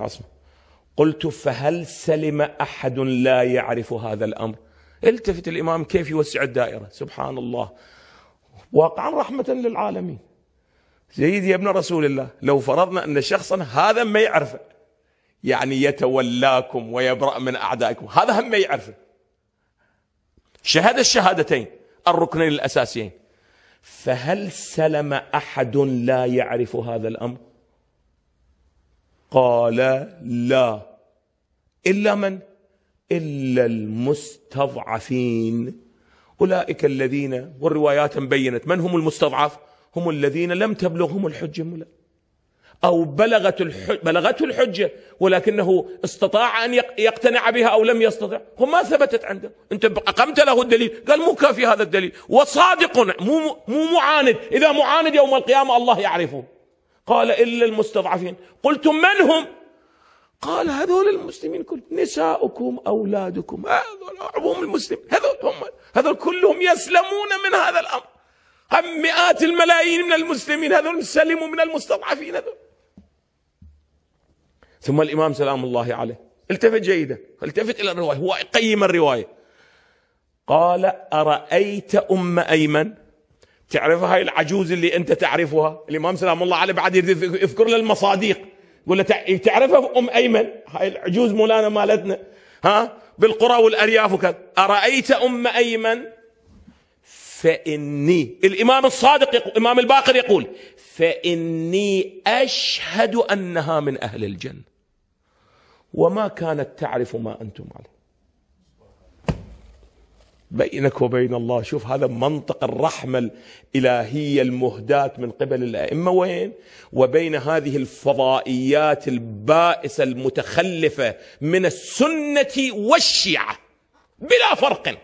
العاصمة قلت فهل سلم أحد لا يعرف هذا الأمر التفت الإمام كيف يوسع الدائرة سبحان الله واقعا رحمة للعالمين سيدي يا ابن رسول الله لو فرضنا أن شخصا هذا ما يعرفه يعني يتولاكم ويبرأ من أعدائكم هذا هم ما يعرفه شهد الشهادتين الركنين الأساسيين فهل سلم أحد لا يعرف هذا الأمر قال لا إلا من إلا المستضعفين أولئك الذين والروايات بينت من هم المستضعف هم الذين لم تبلغهم الحجة ملا أو بلغت الحجة بلغته الحجة ولكنه استطاع أن يقتنع بها أو لم يستطع هم ما ثبتت عنده أنت أقمت له الدليل قال مو كافي هذا الدليل وصادق مو, مو معاند إذا معاند يوم القيامة الله يعرفه قال إلا المستضعفين قلتم من هم قال هذول المسلمين كل نساؤكم أولادكم هذول عموم المسلمين هذول هم هذول كلهم يسلمون من هذا الأمر هم مئات الملايين من المسلمين هذول سلموا من المستضعفين هذول ثم الإمام سلام الله عليه التفت جيدا التفت إلى الرواية هو يقيم الرواية قال أرأيت أم أيمن تعرف هاي العجوز اللي انت تعرفها الامام سلام الله عليه بعد يذكر له المصاديق يقول له تعرفها ام ايمن هاي العجوز مولانا مالتنا ها بالقرى والارياف وكذا ارايت ام ايمن فاني الامام الصادق يقول الامام الباقر يقول فاني اشهد انها من اهل الجنه وما كانت تعرف ما انتم عليه بينك وبين الله شوف هذا منطق الرحمة الإلهية المهداة من قبل الأئمة وين وبين هذه الفضائيات البائسة المتخلفة من السنة والشيعة بلا فرق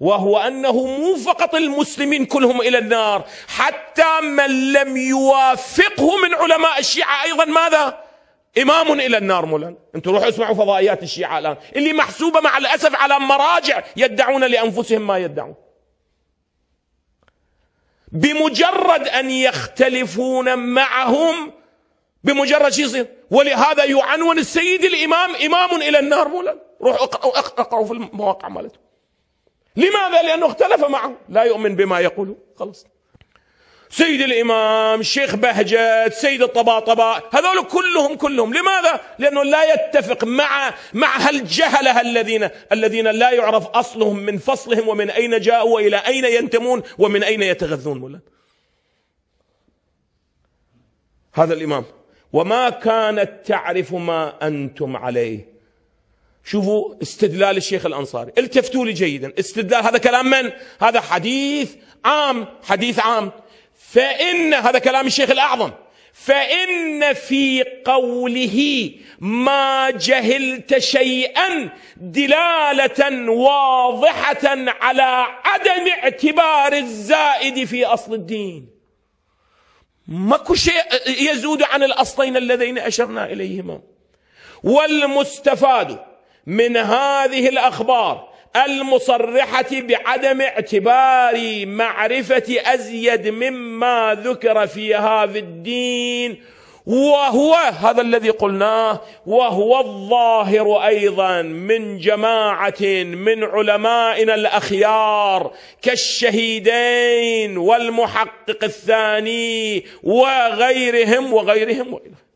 وهو أنه مو فقط المسلمين كلهم إلى النار حتى من لم يوافقه من علماء الشيعة أيضا ماذا إمام إلى النار ملن أنتم روحوا اسمعوا فضائيات الشيعة الآن اللي محسوبة مع الأسف على مراجع يدعون لأنفسهم ما يدعون بمجرد أن يختلفون معهم بمجرد شيء يصير ولهذا يعنون السيد الإمام إمام إلى النار ملن روحوا اقرأوا في المواقع مالتهم لماذا؟ لأنه اختلف معهم لا يؤمن بما يقوله خلص سيد الإمام الشيخ بهجت سيد الطباطباء هذول كلهم كلهم لماذا؟ لأنه لا يتفق مع مع هالجهلة الذين الذين لا يعرف أصلهم من فصلهم ومن أين جاءوا وإلى أين ينتمون ومن أين يتغذون مولانا هذا الإمام وما كانت تعرف ما أنتم عليه شوفوا استدلال الشيخ الأنصاري التفتوا لي جيدا استدلال هذا كلام من؟ هذا حديث عام حديث عام فإن هذا كلام الشيخ الأعظم فإن في قوله ما جهلت شيئا دلالة واضحة على عدم اعتبار الزائد في أصل الدين ماكو شيء يزود عن الأصلين اللذين أشرنا إليهما والمستفاد من هذه الأخبار المصرحة بعدم اعتبار معرفة أزيد مما ذكر في هذا الدين وهو هذا الذي قلناه وهو الظاهر ايضا من جماعه من علمائنا الاخيار كالشهيدين والمحقق الثاني وغيرهم وغيرهم وغيرهم.